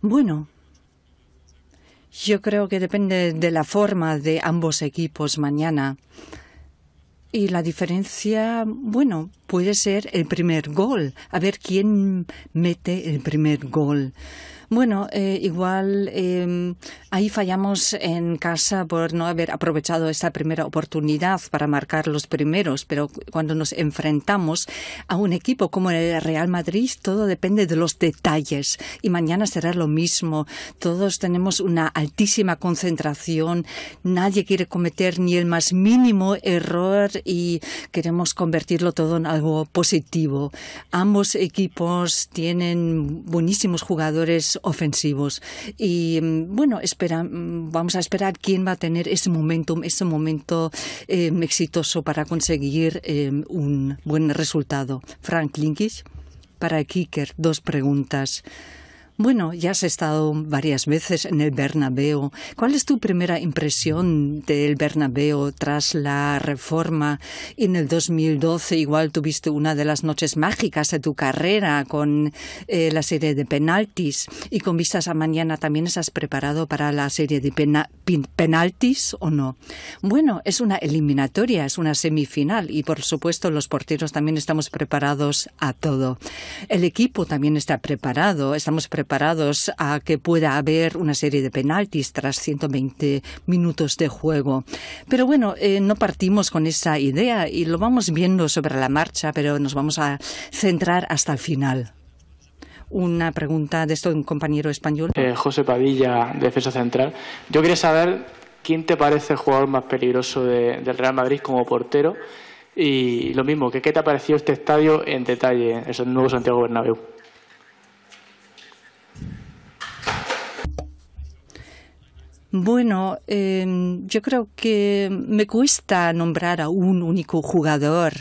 Bueno, yo creo que depende de la forma de ambos equipos mañana. Y la diferencia, bueno, puede ser el primer gol, a ver quién mete el primer gol. Bueno, eh, igual em, ahí fallamos en casa por no haber aprovechado esta primera oportunidad para marcar los primeros, pero cuando nos enfrentamos a un equipo como el Real Madrid, todo depende de los detalles y mañana será lo mismo. Todos tenemos una altísima concentración, nadie quiere cometer ni el más mínimo error y queremos convertirlo todo en algo positivo. Ambos equipos tienen buenísimos jugadores ofensivos. Y mm, bueno, espera, mm, vamos a esperar quién va a tener ese momentum, ese momento em, exitoso para conseguir em, un buen resultado. Frank Linkish, para Kicker, dos preguntas. Bueno, ya has estado varias veces en el Bernabéu. ¿Cuál es tu primera impresión del Bernabéu tras la reforma? En el 2012 igual tuviste una de las noches mágicas de tu carrera con eh, la serie de penaltis y con vistas a mañana también estás preparado para la serie de penaltis o no. Bueno, es una eliminatoria, es una semifinal y por supuesto los porteros también estamos preparados a todo. El equipo también está preparado, estamos preparados a que pueda haber una serie de penaltis tras 120 minutos de juego. Pero bueno, eh, no partimos con esa idea y lo vamos viendo sobre la marcha, pero nos vamos a centrar hasta el final una pregunta de esto de un compañero español. Eh, José Padilla, defensa central. Yo quería saber quién te parece el jugador más peligroso del Real Madrid como portero y lo mismo, que qué te ha parecido este estadio en detalle, el nuevo Santiago Bernabéu. Bueno, em, yo creo que me cuesta nombrar a un único jugador,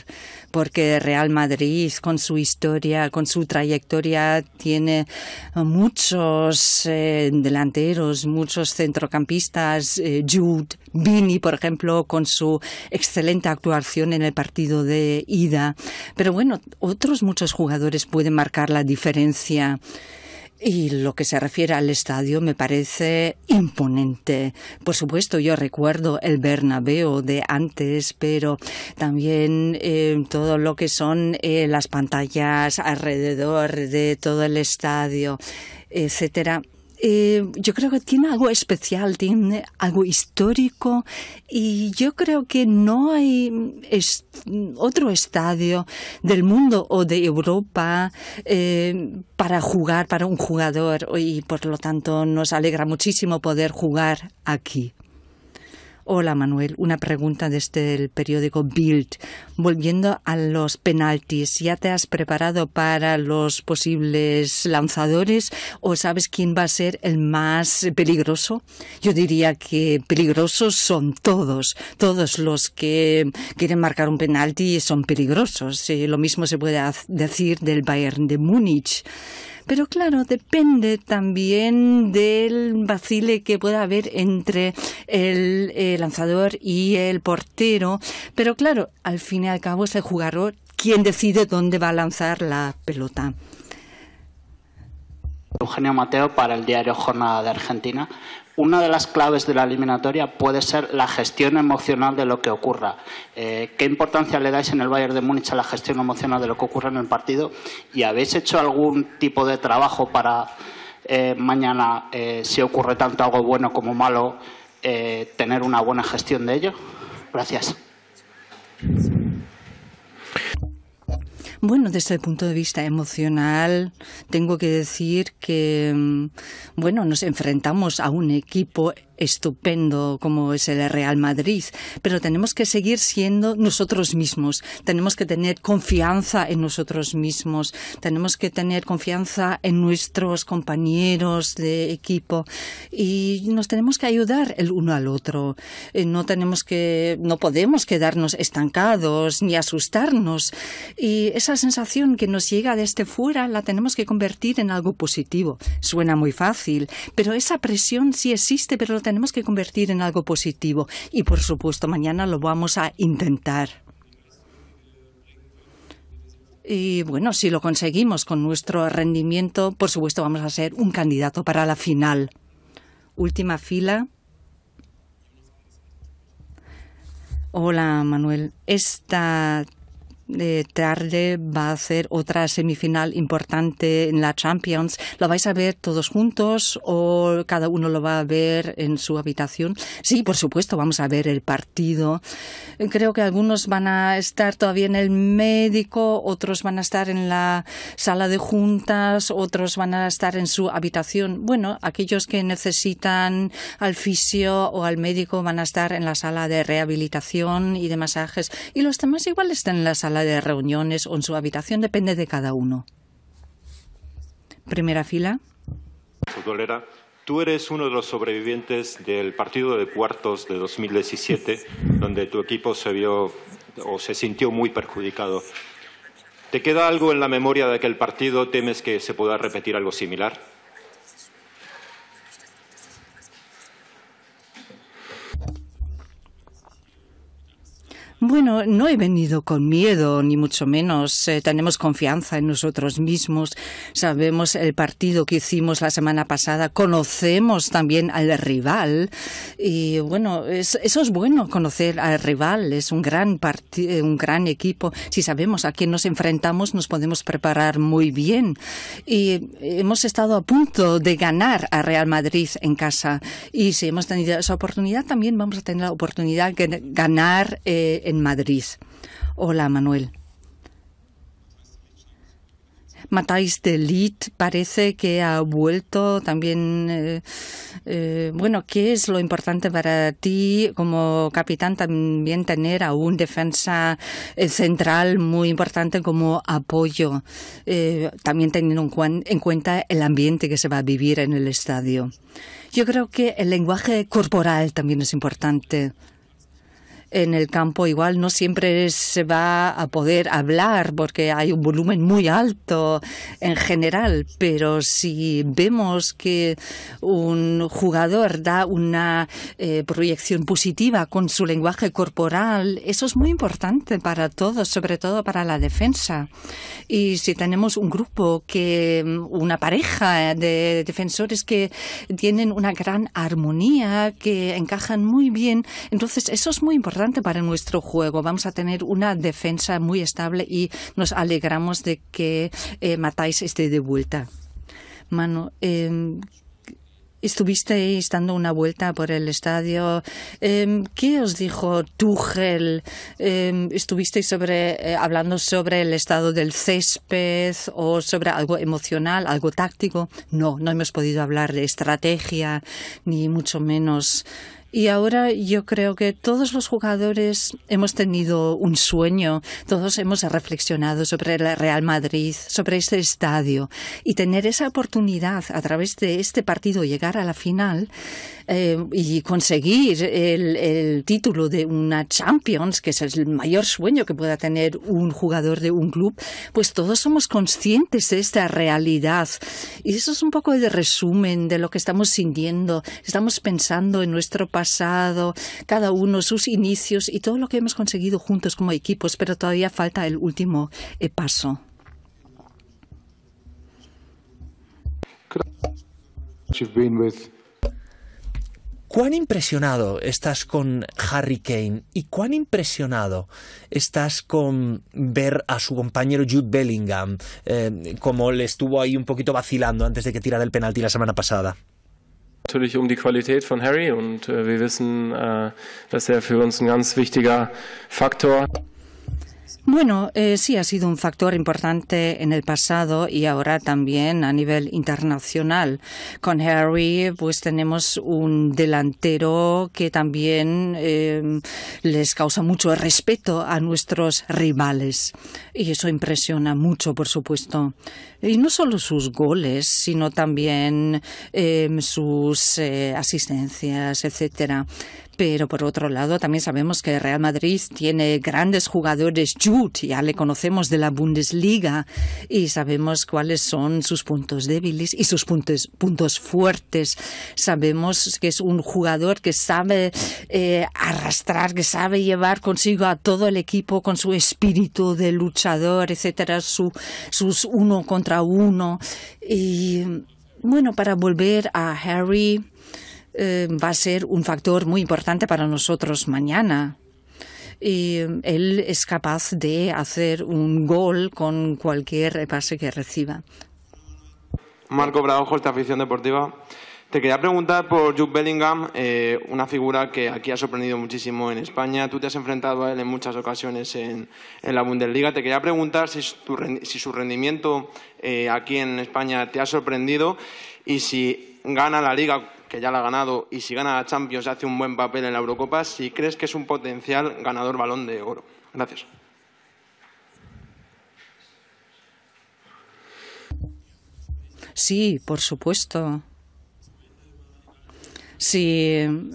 porque Real Madrid, con su historia, con su trayectoria, tiene muchos eh, delanteros, muchos centrocampistas. Eh, Jude, Vini, por ejemplo, con su excelente actuación en el partido de ida. Pero bueno, otros muchos jugadores pueden marcar la diferencia. Y lo que se refiere al estadio me parece imponente. Por supuesto, yo recuerdo el Bernabéu de antes, pero también eh, todo lo que son eh, las pantallas alrededor de todo el estadio, etcétera. Eh, yo creo que tiene algo especial, tiene algo histórico y yo creo que no hay otro estadio del mundo o de Europa eh, para jugar para un jugador y por lo tanto nos alegra muchísimo poder jugar aquí. Hola Manuel, una pregunta desde el periódico Bild. Volviendo a los penaltis, ¿ya te has preparado para los posibles lanzadores o sabes quién va a ser el más peligroso? Yo diría que peligrosos son todos, todos los que quieren marcar un penalti son peligrosos. Eh, lo mismo se puede decir del Bayern de Múnich. Pero claro, depende también del vacile que pueda haber entre el, eh, lanzador y el portero. Pero claro, al fin y al cabo es el jugador quien decide dónde va a lanzar la pelota. Eugenio Mateo para el diario Jornada de Argentina una de las claves de la eliminatoria puede ser la gestión emocional de lo que ocurra. Eh, ¿Qué importancia le dais en el Bayern de Múnich a la gestión emocional de lo que ocurra en el partido? ¿Y habéis hecho algún tipo de trabajo para eh, mañana, eh, si ocurre tanto algo bueno como malo, tener una buena gestión de ello? Gracias. Bueno, desde el punto de vista emocional, tengo que decir que, mm, bueno, nos enfrentamos a un equipo estupendo como es el Real Madrid, pero tenemos que seguir siendo nosotros mismos, tenemos que tener confianza en nosotros mismos, tenemos que tener confianza en nuestros compañeros de equipo y nos tenemos que ayudar el uno al otro. Eh, no tenemos que, no podemos quedarnos estancados ni asustarnos y esa sensación que nos llega desde este fuera la tenemos que convertir en algo positivo. Suena muy fácil, pero esa presión sí existe, pero tenemos que convertir en algo positivo y por supuesto mañana lo vamos a intentar. Y bueno, si lo conseguimos con nuestro rendimiento, por supuesto vamos a ser un candidato para la final. Última fila. Hola Manuel, esta tarde va a hacer otra semifinal importante en la Champions. ¿Lo vais a ver todos juntos o cada uno lo va a ver en su habitación? Sí, por supuesto, vamos a ver el partido. Creo que algunos van a estar todavía en el médico, otros van a estar en la sala de juntas, otros van a estar en su habitación. Bueno, aquellos que necesitan al fisio o al médico van a estar en la sala de rehabilitación y de masajes y los demás igual están en la sala de reuniones o en su habitación, depende de cada uno. Primera fila. Futbolera, tú eres uno de los sobrevivientes del partido de cuartos de 2017, donde tu equipo se vio o se sintió muy perjudicado. ¿Te queda algo en la memoria de aquel partido? ¿Temes que se pueda repetir algo similar? Bueno, no he venido con miedo, ni mucho menos. Eh, tenemos confianza en nosotros mismos. Sabemos el partido que hicimos la semana pasada. Conocemos también al rival. Y bueno, eso es bueno, conocer al rival. Es un gran, eh, un gran equipo. Si sabemos a quién nos enfrentamos, nos podemos preparar muy bien. Y hemos estado a punto de ganar a Real Madrid en casa. Y si hemos tenido esa oportunidad, también vamos a tener la oportunidad de ganar eh, en Madrid. Hola, Manuel. Matáis de Lid parece que ha vuelto también. Eh, eh, bueno, ¿qué es lo importante para ti como capitán también tener a un defensa eh, central muy importante como apoyo, también teniendo en cuenta el ambiente que se va a vivir en el estadio? Yo creo que el lenguaje corporal también es importante en el campo igual no siempre se va a poder hablar porque hay un volumen muy alto en general, pero si vemos que un jugador da una eh, proyección positiva con su lenguaje corporal, eso es muy importante para todos, sobre todo para la defensa. Y si tenemos un grupo que, una pareja de defensores que tienen una gran armonía, que encajan muy bien, entonces eso es muy importante para nuestro juego. Vamos a tener una defensa muy estable y nos alegramos de que eh, Matáis esté de vuelta. Mano, em, estuvisteis dando una vuelta por el estadio. Em, ¿Qué os dijo Tuchel? Em, ¿Estuvisteis sobre, eh, hablando sobre el estado del césped o sobre algo emocional, algo táctico? No, no hemos podido hablar de estrategia, ni mucho menos y ahora yo creo que todos los jugadores hemos tenido un sueño, todos hemos reflexionado sobre el Real Madrid, sobre este estadio, y tener esa oportunidad a través de este partido llegar a la final eh, y conseguir el, el título de una Champions, que es el mayor sueño que pueda tener un jugador de un club, pues todos somos conscientes de esta realidad. Y eso es un poco el resumen de lo que estamos sintiendo, estamos pensando en nuestro país pasado, cada uno sus inicios y todo lo que hemos conseguido juntos como equipos, pero todavía falta el último eh, paso. ¿Cuán impresionado estás con Harry Kane y cuán impresionado estás con ver a su compañero Jude Bellingham, eh, como le estuvo ahí un poquito vacilando antes de que tirara el penalti la semana pasada? natürlich um die Qualität von Harry und äh, wir wissen, äh, dass er für uns ein ganz wichtiger Faktor ist. Bueno, eh, sí ha sido un factor importante en el pasado y ahora también a nivel internacional. Con Harry, pues tenemos un delantero que también em, les causa mucho respeto a nuestros rivales. Y eso impresiona mucho, por supuesto. Y no solo sus goles, sino también em, sus eh, asistencias, etcétera pero por otro lado también sabemos que Real Madrid tiene grandes jugadores. Jude, ya le conocemos de la Bundesliga y sabemos cuáles son sus puntos débiles y sus puntos, puntos fuertes. Sabemos que es un jugador que sabe eh, arrastrar, que sabe llevar consigo a todo el equipo con su espíritu de luchador, etcétera, su, sus uno contra uno. Y bueno, para volver a Harry. Eh, va a ser un factor muy importante para nosotros mañana. Y eh, él es capaz de hacer un gol con cualquier pase que reciba. Marco Braujo, esta afición deportiva. Te quería preguntar por Jude Bellingham, eh, una figura que aquí ha sorprendido muchísimo en España. Tú te has enfrentado a él en muchas ocasiones en, la Bundesliga. Te quería preguntar si, su rendimiento aquí en España te ha sorprendido y si gana la liga que ya la ha ganado, y si gana la Champions hace un buen papel en la Eurocopa, si crees que es un potencial ganador balón de oro. Gracias. Sí, por supuesto si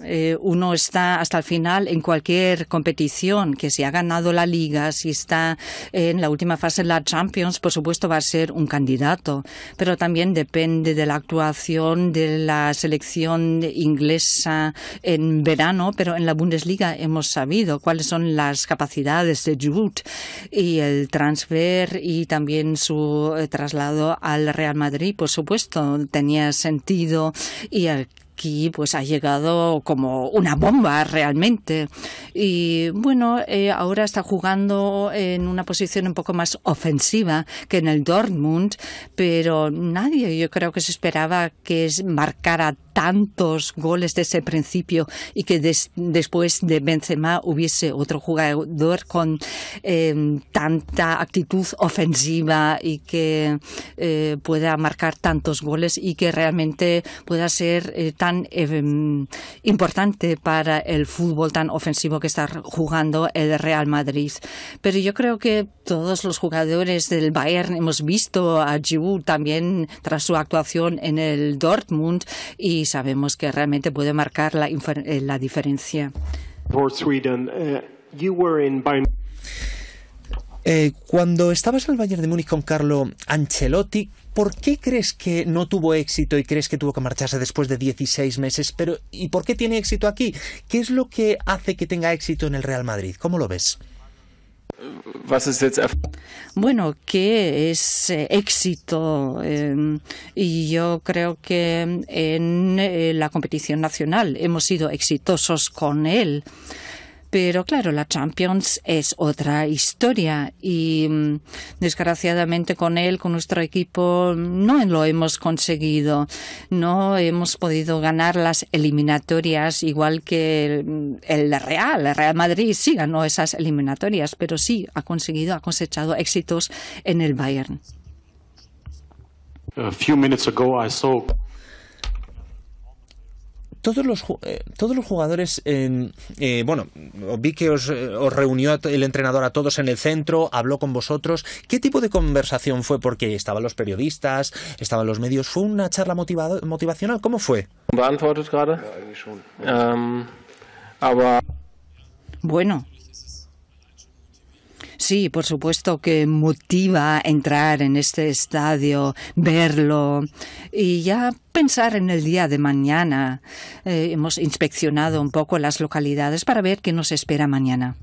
eh, uno está hasta el final en cualquier competición, que si ha ganado la liga, si está en la última fase de la Champions, por supuesto va a ser un candidato, pero también depende de la actuación de la selección inglesa en verano, pero en la Bundesliga hemos sabido cuáles son las capacidades de Jude y el transfer y también su eh, traslado al Real Madrid, por supuesto, tenía sentido y el aquí pues ha llegado como una bomba realmente. Y bueno, eh, ahora está jugando en una posición un poco más ofensiva que en el Dortmund, pero nadie yo creo que se esperaba que marcara tantos goles desde el principio y que después de Benzema hubiese otro jugador con em, tanta actitud ofensiva y que eh, pueda marcar tantos goles y que realmente pueda ser eh, tan eh, importante para el fútbol tan ofensivo que está jugando el Real Madrid. Pero yo creo que todos los jugadores del Bayern hemos visto a Giroud también tras su actuación en el Dortmund y sabemos que realmente puede marcar la, diferencia. cuando estabas en el Bayern de Múnich con Carlo Ancelotti, ¿Por qué crees que no tuvo éxito y crees que tuvo que marcharse después de 16 meses? Pero ¿y por qué tiene éxito aquí? ¿Qué es lo que hace que tenga éxito en el Real Madrid? ¿Cómo lo ves? Bueno, ¿qué es eh, éxito em, y yo creo que en eh, la competición nacional hemos sido exitosos con él. Pero claro, la Champions es otra historia y mm, desgraciadamente con él, con nuestro equipo, no lo hemos conseguido. No hemos podido ganar las eliminatorias igual que el Real. El Real Madrid sí ganó esas eliminatorias, pero sí ha conseguido, ha cosechado éxitos en el Bayern todos los, eh, todos los jugadores, eh, bueno, vi que os, eh, os, reunió el entrenador a todos en el centro, habló con vosotros. ¿Qué tipo de conversación fue? Porque estaban los periodistas, estaban los medios. ¿Fue una charla motivacional? ¿Cómo fue? Ähm, bueno. Sí, por supuesto que motiva entrar en este estadio, verlo y ya pensar en el día de mañana. Eh, hemos inspeccionado un poco las localidades para ver qué nos espera mañana.